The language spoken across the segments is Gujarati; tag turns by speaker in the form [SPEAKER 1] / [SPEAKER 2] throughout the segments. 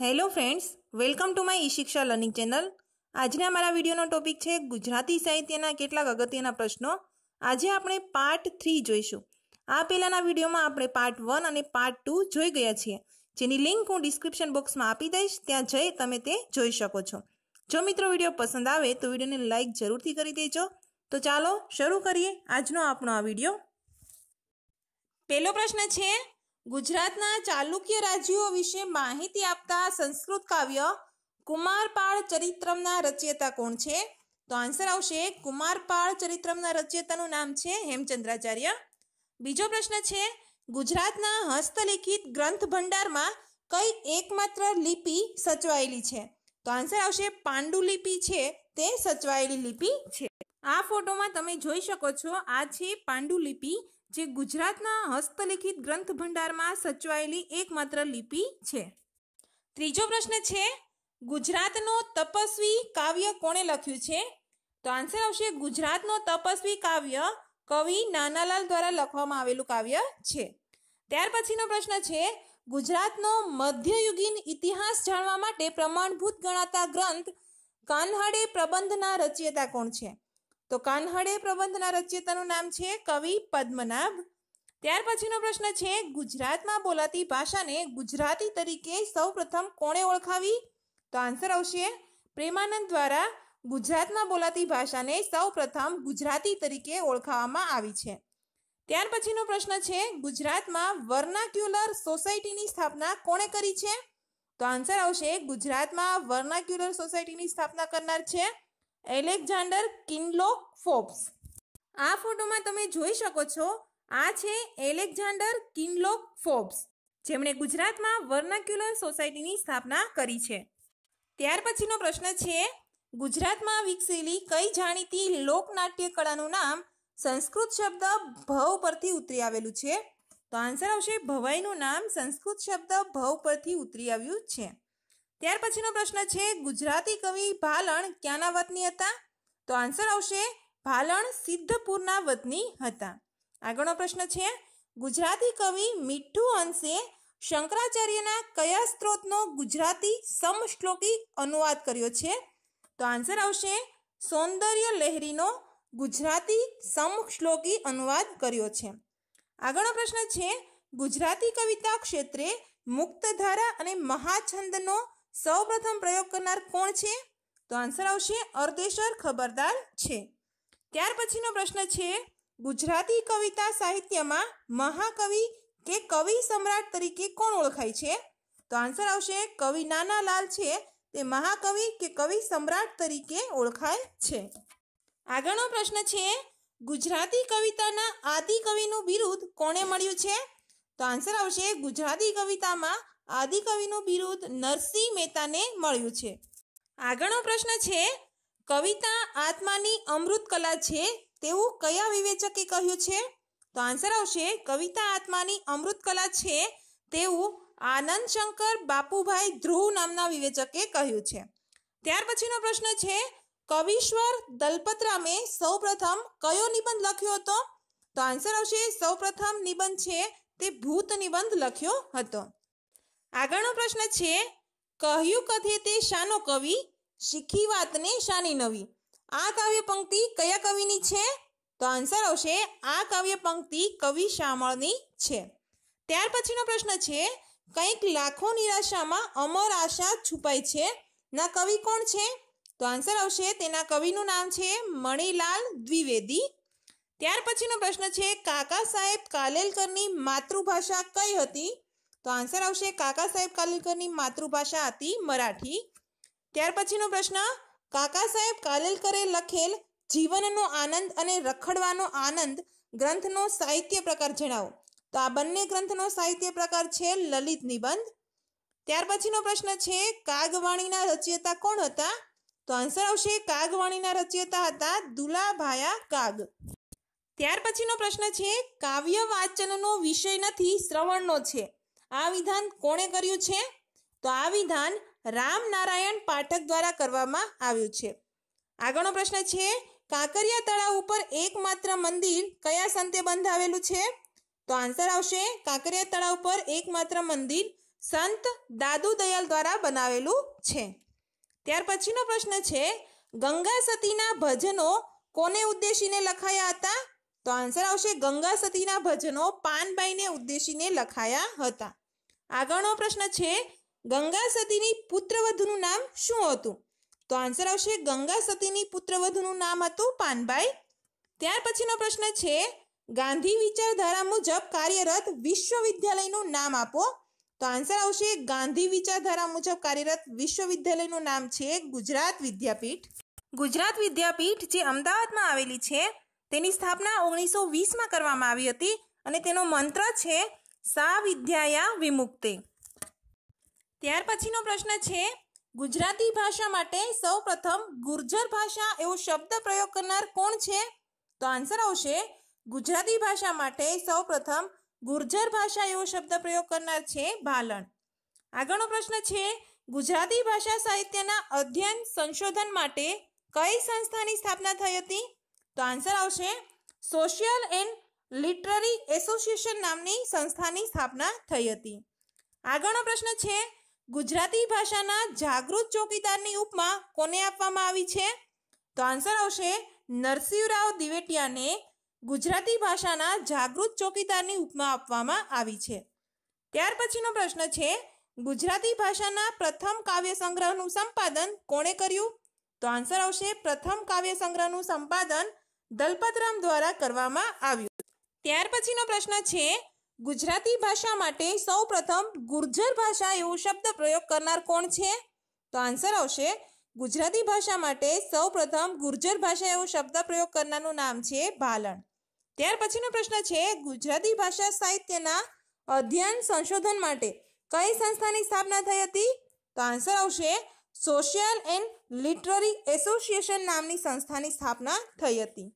[SPEAKER 1] hello friends welcome to my E Shiksha learning channel આજના મારા વિડીયોનો ટોપિક છે ગુજરાતી સાહિત્યના કેટલાક અગત્યના પ્રશ્નો આજે આપણે પાર્ટ થ્રી જોઈશું આ પહેલાંના વિડીયોમાં આપણે પાર્ટ વન અને પાર્ટ ટુ જોઈ ગયા છીએ જેની લિંક હું ડિસ્ક્રિપ્શન બોક્સમાં આપી દઈશ ત્યાં જઈ તમે તે જોઈ શકો છો જો મિત્રો વિડીયો પસંદ આવે તો વિડીયોને લાઇક જરૂરથી કરી દેજો તો ચાલો શરૂ કરીએ આજનો આપણો આ વિડીયો પહેલો પ્રશ્ન છે ગુજરાતના ચાલુક્ય રાજ્યો વિશે માહિતી આપતા સંસ્કૃત કાવ્ય કુમારપાળ ચરિત્રમના રચયિતા કોણ છે તો આન્સર આવશે કુમારપાળ ચરિત્રમના રચયિતાનું નામ છે હેમચંદ્રાચાર્ય બીજો પ્રશ્ન છે ગુજરાતના હસ્તલિખિત ગ્રંથ ભંડારમાં કઈ એકમાત્ર લિપિ સચવાયેલી છે તો આન્સર આવશે પાંડુલિપિ છે તે સચવાયેલી લિપિ છે આ ફોટોમાં તમે જોઈ શકો છો આ છે પાંડુલિપિ જે ગુજરાતના હસ્તલિખિત ગ્રંથ ભંડારમાં સચવાયેલી એકમાત્ર લિપિ છે ત્રીજો પ્રશ્ન છે ગુજરાતનો તપસ્વી કાવ્ય કોણે લખ્યું છે તો આન્સર આવશે ગુજરાતનો તપસ્વી કાવ્ય કવિ નાનાલાલ દ્વારા લખવામાં આવેલું કાવ્ય છે ત્યાર પછીનો પ્રશ્ન છે ગુજરાતનો મધ્યયુગીન ઇતિહાસ જાણવા માટે પ્રમાણભૂત ગણાતા ગ્રંથ કાન્હાડે પ્રબંધના રચયિતા કોણ છે તો કાનહડે પ્રબંધના રચયિતાનું નામ છે કવિ પદ્મનાભ ત્યાર પછીનો પ્રશ્ન છે ગુજરાતમાં બોલાતી ભાષાને ગુજરાતી તરીકે સૌપ્રથમ કોણે ઓળખાવી તો આન્સર આવશે પ્રેમાનંદ દ્વારા ગુજરાતમાં બોલાતી ભાષાને સૌપ્રથમ ગુજરાતી તરીકે ઓળખાવામાં આવી છે ત્યાર પછીનો પ્રશ્ન છે ગુજરાતમાં વર્નાક્યુલર સોસાયટીની સ્થાપના કોણે કરી છે તો આન્સર આવશે ગુજરાતમાં વર્નાક્યુલર સોસાયટીની સ્થાપના કરનાર છે એલેક્ઝાન્ડર કિનલો ફોપ્સ આ ફોટોમાં તમે જોઈ શકો છો આ છે એલેક્ઝાન્ડર કિનલોક ફોપ્સ જેમણે ગુજરાતમાં વર્નાક્યુલર સોસાયટીની સ્થાપના કરી છે ત્યાર પછીનો પ્રશ્ન છે ગુજરાતમાં વિકસેલી કઈ જાણીતી લોકનાટ્ય કળાનું નામ સંસ્કૃત શબ્દ ભવ પરથી ઉતરી આવેલું છે તો આન્સર આવશે ભવાઈનું નામ સંસ્કૃત શબ્દ ભવ પરથી ઉતરી આવ્યું છે ત્યાર પછીનો પ્રશ્ન છે ગુજરાતી કવિ ભાલણ ક્યાંના વતની હતા તો આન્સર આવશે ભાલણ સિદ્ધપુરના વતની હતા આગળનો પ્રશ્ન છે ગુજરાતી કવિ મીઠું અંશે શંકરાચાર્યના કયા સ્ત્રોતનો ગુજરાતી સમશ્લોકી અનુવાદ કર્યો છે તો આન્સર આવશે સૌંદર્ય લહેરીનો ગુજરાતી સમશ્લોકી અનુવાદ કર્યો છે આગળનો પ્રશ્ન છે ગુજરાતી કવિતા ક્ષેત્રે મુક્તધારા અને મહાછંદનો સૌપ્રથમ પ્રયોગ કરનાર કોણ છે તો આન્સર આવશે અર્ધેશ્વર ખબરદાર છે ત્યાર પછીનો પ્રશ્ન છે ગુજરાતી કવિતા સાહિત્યમાં મહાકવિ કે કવિ સમ્રાટ તરીકે કોણ ઓળખાય છે તો આન્સર આવશે કવિ નાના લાલ છે તે મહાકવિ કે કવિ સમ્રાટ તરીકે ઓળખાય છે આગળનો પ્રશ્ન છે ગુજરાતી કવિતાના આદિ કવિનું બિરુદ કોણે મળ્યું છે તો આન્સર આવશે ગુજરાતી કવિતામાં આદિકવિનું બિરુદ નરસિંહ મહેતાને મળ્યું છે આગળનો પ્રશ્ન છે કવિતા આત્માની અમૃત કલા છે તેવું કયા વિવેચકે કહ્યું છે તો આન્સર આવશે કવિતા આત્માની અમૃત કલા છે તેવું આનંદ શંકર બાપુભાઈ ધ્રુવ નામના વિવેચકે કહ્યું છે ત્યાર પછીનો પ્રશ્ન છે કવિશ્વર દલપતરામે સૌપ્રથમ કયો નિબંધ લખ્યો હતો તો આન્સર આવશે સૌપ્રથમ નિબંધ છે તે ભૂત નિબંધ લખ્યો હતો આગળનો પ્રશ્ન છે કહ્યું કથે તે શાનો કવિ શીખી વાતને શાની નવી આ કાવ્ય પંક્તિ કયા કવિની છે તો આન્સર આવશે આ કાવ્ય પંક્તિ કવિ શામળની છે ત્યાર પછીનો પ્રશ્ન છે કંઈક લાખો નિરાશામાં અમર આશા છુપાય છે ના કવિ કોણ છે તો આન્સર આવશે તેના કવિનું નામ છે મણિલાલ દ્વિવેદી ત્યાર પછીનો પ્રશ્ન છે કાકા સાહેબ કાલેલકરની માતૃભાષા કઈ હતી તો આન્સર આવશે કાકા સાહેબ કાલેલકરની માતૃભાષા હતી મરાઠી ત્યાર પછીનો પ્રશ્ન કાકા સાહેબ કાલેલકરે લખેલ જીવનનો આનંદ અને રખડવાનો આનંદ ગ્રંથનો સાહિત્ય પ્રકાર જણાવો તો આ બંને ગ્રંથનો સાહિત્ય પ્રકાર છે લલિત નિબંધ ત્યાર પછીનો પ્રશ્ન છે કાગવાણીના રચયિતા કોણ હતા તો આન્સર આવશે કાગવાણીના રચયિતા હતા દુલાભાયા કાગ ત્યાર પછીનો પ્રશ્ન છે કાવ્ય વાંચનનો વિષય નથી શ્રવણનો છે આ વિધાન કોણે કર્યું છે તો આ વિધાન રામનારાયણ પાઠક દ્વારા કરવામાં આવ્યું છે આગળનો પ્રશ્ન છે કાંકરિયા તળાવ ઉપર એકમાત્ર મંદિર કયા સંતે બંધાવેલું છે તો આન્સર આવશે કાંકરિયા તળાવ પર એકમાત્ર મંદિર સંત દાદુ દયાલ દ્વારા બનાવેલું છે ત્યાર પછીનો પ્રશ્ન છે ગંગા સતીના ભજનો કોને ઉદ્દેશીને લખાયા હતા તો આન્સર આવશે ગંગા સતીના ભજનો પાનબાઈને ઉદ્દેશીને લખાયા હતા આગળનો પ્રશ્ન છે ગંગા સતીની પુત્રવધુનું નામ શું હતું તો આન્સર આવશે ગંગા સતીની પુત્રવધુનું નામ હતું પાનભાઈ ત્યાર પછીનો પ્રશ્ન છે ગાંધી વિચારધારા મુજબ કાર્યરત વિશ્વવિદ્યાલયનું નામ આપો તો આન્સર આવશે ગાંધી વિચારધારા મુજબ કાર્યરત વિશ્વવિદ્યાલયનું નામ છે ગુજરાત વિદ્યાપીઠ ગુજરાત વિદ્યાપીઠ જે અમદાવાદમાં આવેલી છે તેની સ્થાપના ઓગણીસો વીસમાં કરવામાં આવી હતી અને તેનો મંત્ર છે સા વિદ્યાયા વિમુક્તે ત્યાર પછીનો પ્રશ્ન છે ગુજરાતી ભાષા માટે સૌપ્રથમ ગુર્જર ભાષા એવો શબ્દ પ્રયોગ કરનાર કોણ છે તો આન્સર આવશે ગુજરાતી ભાષા માટે સૌપ્રથમ ગુર્જર ભાષા એવો શબ્દ પ્રયોગ કરનાર છે ભાલણ આગળનો પ્રશ્ન છે ગુજરાતી ભાષા સાહિત્યના અધ્યયન સંશોધન માટે કઈ સંસ્થાની સ્થાપના થઈ હતી તો આન્સર આવશે સોશિયલ એન્ડ લિટરરી એસોસિએશન નામની સંસ્થાની સ્થાપના થઈ હતી આગળનો પ્રશ્ન છે ગુજરાતી ભાષાના જાગૃત ચોકીદારની ઉપમા કોને આપવામાં આવી છે તો આન્સર આવશે નરસિંહરાવ દિવેટિયાને ગુજરાતી ભાષાના જાગૃત ચોકીદારની ઉપમા આપવામાં આવી છે ત્યાર પછીનો પ્રશ્ન છે ગુજરાતી ભાષાના પ્રથમ કાવ્ય સંગ્રહનું સંપાદન કોણે કર્યું તો આન્સર આવશે પ્રથમ કાવ્ય સંગ્રહનું સંપાદન દલપતરામ દ્વારા કરવામાં આવ્યું ત્યાર પછીનો પ્રશ્ન છે ગુજરાતી ભાષા માટે સૌપ્રથમ ગુર્જર ભાષા એવો શબ્દ પ્રયોગ કરનાર કોણ છે તો આન્સર આવશે ગુજરાતી ભાષા માટે સૌપ્રથમ ગુર્જર ભાષા એવો શબ્દ પ્રયોગ કરનારનું નામ છે ભાલણ ત્યાર પછીનો પ્રશ્ન છે ગુજરાતી ભાષા સાહિત્યના અધ્યયન સંશોધન માટે કઈ સંસ્થાની સ્થાપના થઈ હતી તો આન્સર આવશે સોશિયલ એન્ડ લિટરરી એસોસિએશન નામની સંસ્થાની સ્થાપના થઈ હતી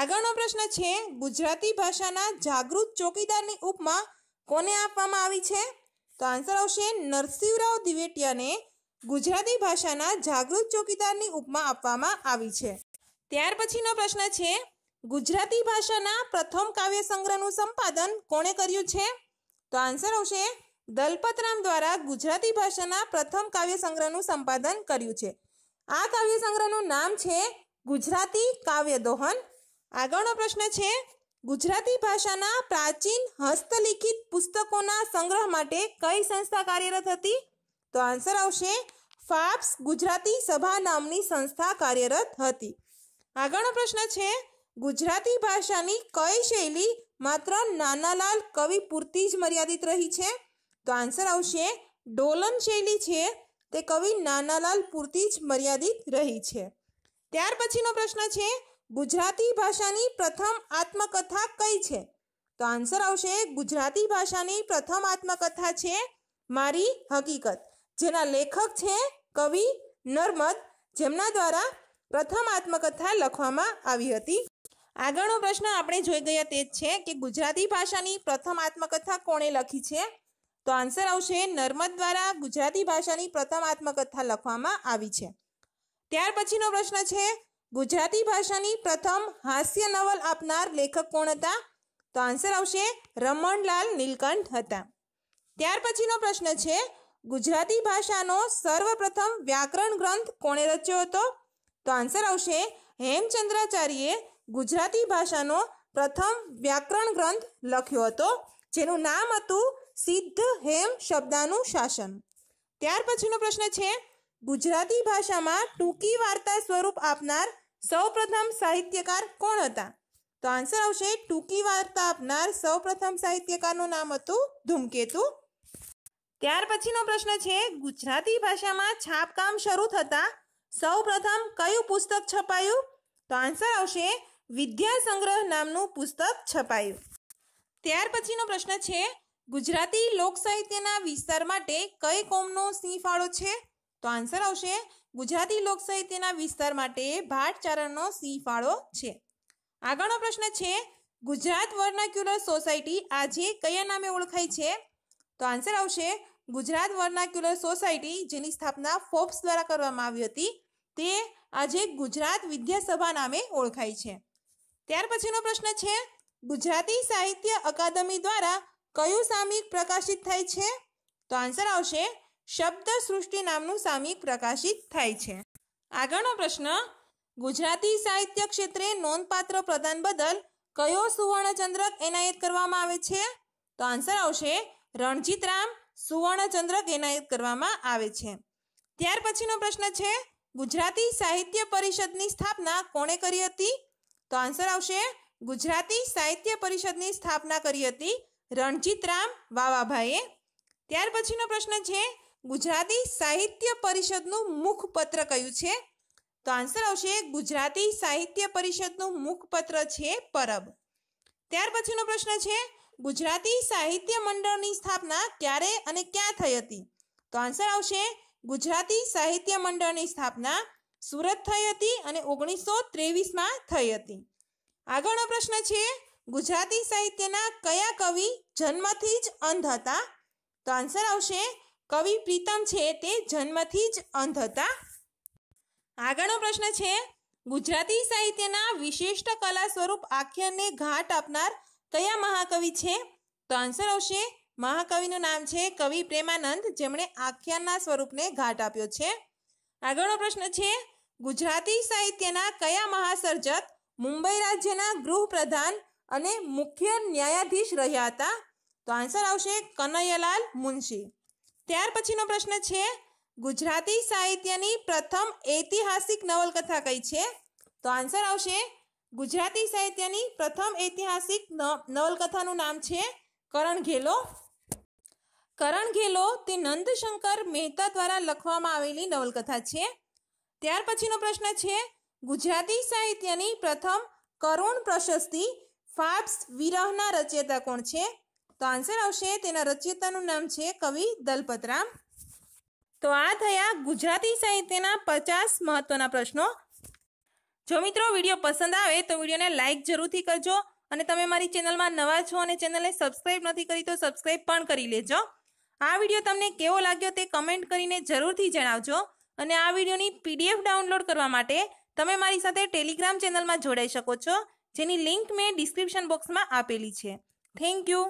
[SPEAKER 1] આગળનો પ્રશ્ન છે ગુજરાતી ભાષાના જાગૃત ચોકીદારની ઉપમા કોને આપવામાં આવી છે તો આન્સર આવશે નરસિંહરાવ દિવેટિયાને ગુજરાતી ભાષાના જાગૃત ચોકીદારની ઉપમા આપવામાં આવી છે ત્યાર પછીનો પ્રશ્ન છે ગુજરાતી ભાષાના પ્રથમ કાવ્ય સંગ્રહનું સંપાદન કોણે કર્યું છે તો આન્સર આવશે દલપતરામ દ્વારા ગુજરાતી ભાષાના પ્રથમ કાવ્ય સંગ્રહનું સંપાદન કર્યું છે આ કાવ્ય સંગ્રહનું નામ છે ગુજરાતી કાવ્ય દોહન આગળનો પ્રશ્ન છે ગુજરાતી ભાષાના પ્રાચીન હસ્તલિખિત પુસ્તકોના સંગ્રહ માટે કઈ સંસ્થા કાર્યરત હતી તો આન્સર આવશે ફાપ્સ ગુજરાતી સભા નામની સંસ્થા કાર્યરત હતી આગળનો પ્રશ્ન છે ગુજરાતી ભાષાની કઈ શૈલી માત્ર નાનાલાલ કવિ પૂરતી જ મર્યાદિત રહી છે તો આન્સર આવશે ડોલન શૈલી છે તે કવિ નાનાલાલ પૂરતી જ મર્યાદિત રહી છે ત્યાર પછીનો પ્રશ્ન છે ગુજરાતી ભાષાની પ્રથમ આત્મકથા કઈ છે તો આન્સર આવશે ગુજરાતી ભાષાની પ્રથમ આત્મકથા છે મારી હકીકત જેના લેખક છે કવિ નર્મદ જેમના દ્વારા પ્રથમ આત્મકથા લખવામાં આવી હતી આગળનો પ્રશ્ન આપણે જોઈ ગયા તે જ છે કે ગુજરાતી ભાષાની પ્રથમ આત્મકથા કોણે લખી છે તો આન્સર આવશે નર્મદ દ્વારા ગુજરાતી ભાષાની પ્રથમ આત્મકથા લખવામાં આવી છે ત્યાર પછીનો પ્રશ્ન છે ગુજરાતી ભાષાની પ્રથમ હાસ્ય નવલ આપનાર લેખક કોણ હતા તો આન્સર આવશે રમણલાલ નીલકંઠ હતા ત્યાર પછીનો પ્રશ્ન છે ગુજરાતી ભાષાનો સર્વપ્રથમ વ્યાકરણ ગ્રંથ કોણે રચ્યો હતો તો આન્સર આવશે હેમચંદ્રાચાર્યે ગુજરાતી ભાષાનો પ્રથમ વ્યાકરણ ગ્રંથ લખ્યો હતો જેનું નામ હતું સિદ્ધ હેમ શબ્દાનું શાસન ત્યાર પછીનો પ્રશ્ન છે ગુજરાતી ભાષામાં ટૂંકી વાર્તા સ્વરૂપ આપનાર સૌપ્રથમ સાહિત્યકાર કોણ હતા તો આન્સર આવશે ટૂંકી વાર્તા આપનાર સૌપ્રથમ સાહિત્યકારનું નામ હતું ધૂમકેતુ ત્યાર પછીનો પ્રશ્ન છે ગુજરાતી ભાષામાં છાપકામ શરૂ થતાં સૌપ્રથમ કયું પુસ્તક છપાયું તો આન્સર આવશે વિદ્યા સંગ્રહ નામનું પુસ્તક છપાયું ત્યાર પછીનો પ્રશ્ન છે ગુજરાતી લોક સાહિત્યના વિસ્તાર માટે કઈ કોમનો સિંહ ફાળો છે તો આન્સર આવશે ગુજરાતી લોકસાહિત્યના વિસ્તાર માટે ભાટચારણનો સિંહ ફાળો છે આગળનો પ્રશ્ન છે ગુજરાત વર્નાક્યુલર સોસાયટી આજે કયા નામે ઓળખાય છે તો આન્સર આવશે ગુજરાત વર્નાક્યુલર સોસાયટી જેની સ્થાપના ફોર્બ્સ દ્વારા કરવામાં આવી હતી તે આજે ગુજરાત વિદ્યાસભા નામે ઓળખાય છે ત્યાર પછીનો પ્રશ્ન છે ગુજરાતી સાહિત્ય અકાદમી દ્વારા કયું સામયિક પ્રકાશિત થાય છે તો આન્સર આવશે શબ્દ સૃષ્ટિ નામનું સામયિક પ્રકાશિત થાય છે આગળનો પ્રશ્ન ગુજરાતી સાહિત્ય ક્ષેત્રે નોંધપાત્ર પ્રદાન બદલ કયો સુવર્ણચંદ્રક એનાયત કરવામાં આવે છે તો આન્સર આવશે રણજીત રામ સુવર્ણચંદ્રક એનાયત કરવામાં આવે છે ત્યાર પછીનો પ્રશ્ન છે ગુજરાતી સાહિત્ય પરિષદની સ્થાપના કોણે કરી હતી તો આન્સર આવશે ગુજરાતી સાહિત્ય પરિષદની સ્થાપના કરી હતી રણજીત રામ વાવાભાઈએ ત્યાર પછીનો પ્રશ્ન છે ગુજરાતી સાહિત્ય પરિષદનું મુખપત્ર કયું છે તો આન્સર આવશે ગુજરાતી સાહિત્ય પરિષદનું મુખપત્ર છે પરબ ત્યાર પછીનો પ્રશ્ન છે ગુજરાતી સાહિત્ય મંડળની સ્થાપના ક્યારે અને ક્યાં થઈ હતી તો આન્સર આવશે ગુજરાતી સાહિત્ય મંડળની સ્થાપના સુરત થઈ હતી અને ઓગણીસો ત્રેવીસમાં થઈ હતી આગળનો પ્રશ્ન છે ગુજરાતી સાહિત્યના કયા કવિ જન્મથી જ અંધ હતા તો આન્સર આવશે કવિ પ્રીતમ છે તે જન્મથી જ અંધ હતા આગળનો પ્રશ્ન છે ગુજરાતી સાહિત્યના વિશિષ્ટ કલા સ્વરૂપ આખ્યાનને ઘાટ આપનાર કયા મહાકવિ છે તો આન્સર આવશે મહાકવિનું નામ છે કવિ પ્રેમાનંદ જેમણે આખ્યાનના સ્વરૂપને ઘાટ આપ્યો છે આગળનો પ્રશ્ન છે ગુજરાતી સાહિત્યના કયા મહાસર્જક મુંબઈ રાજ્યના ગૃહપ્રધાન અને મુખ્ય ન્યાયાધીશ રહ્યા હતા તો આન્સર આવશે કનૈયાલાલ મુનશી ત્યાર પછીનો પ્રશ્ન છે ગુજરાતી સાહિત્યની પ્રથમ ઐતિહાસિક નવલકથા કઈ છે તો આન્સર આવશે ગુજરાતી સાહિત્યની પ્રથમ ઐતિહાસિક નવલકથાનું નામ છે કરણ ઘેલો કરણ ઘેલો તે નંદશંકર મહેતા દ્વારા લખવામાં આવેલી નવલકથા છે ત્યાર પછીનો પ્રશ્ન છે ગુજરાતી સાહિત્યની પ્રથમ કરુણ પ્રશસ્તિ ફાપ્સ વિરહના રચયતા કોણ છે તો આન્સર આવશે તેના રચયિતાનું નામ છે કવિ દલપતરામ તો આ થયા ગુજરાતી સાહિત્યના પચાસ મહત્વના પ્રશ્નો જો મિત્રો વિડીયો પસંદ આવે તો વિડીયોને લાઇક જરૂરથી કરજો અને તમે મારી ચેનલમાં નવા છો અને ચેનલને સબસ્ક્રાઈબ નથી કરી તો સબસ્ક્રાઇબ પણ કરી લેજો આ વિડીયો તમને કેવો લાગ્યો તે કમેન્ટ કરીને જરૂરથી જણાવજો અને આ વિડીયોની પીડીએફ ડાઉનલોડ કરવા માટે તમે મારી સાથે ટેલિગ્રામ ચેનલમાં જોડાઈ શકો છો જેની લિંક મેં ડિસ્ક્રિપ્શન બોક્સમાં આપેલી છે થેન્ક યુ